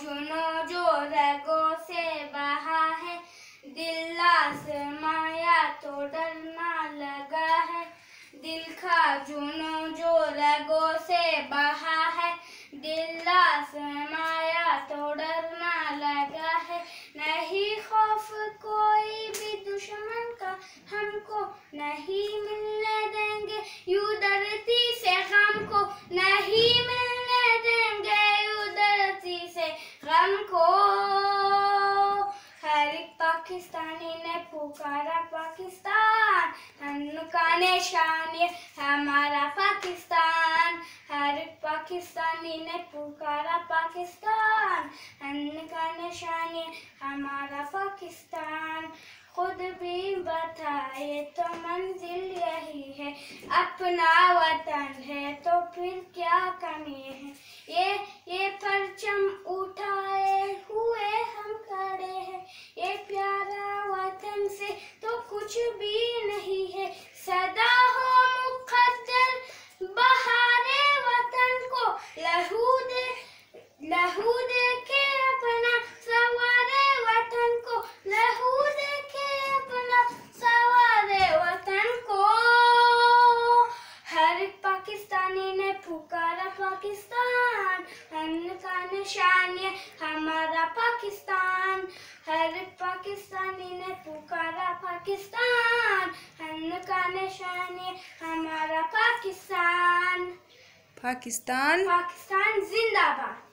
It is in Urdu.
جنو جو رگوں سے بہا ہے دل مایا تو ڈرنا لگا ہے دل کا جنو جو رگوں سے بہا ہے دل مایا تو ڈرنا لگا ہے نہیں خوف کوئی بھی دشمن کا ہم کو نہیں پاکستانی نے پکارا پاکستان ہم نکان شان یہ ہمارا پاکستان ہر پاکستانی نے پکارا پاکستان ہم نکان شان یہ ہمارا پاکستان خود بھی بتائے تو منزل یہی ہے اپنا وطن ہے تو پھر کیا کمی ہے یہ یہ کچھ بھی نہیں ہے صدا ہو مقدر بہار وطن کو لہو دے لہو دے کے اپنا سوار وطن کو لہو دے کے اپنا سوار وطن کو ہر پاکستانی نے پکارا پاکستان ان کا نشانی ہمارا پاکستان ہر پاکستانی نے پکارا پاکستان کا نشان ہمارا پاکستان پاکستان پاکستان زندہ باد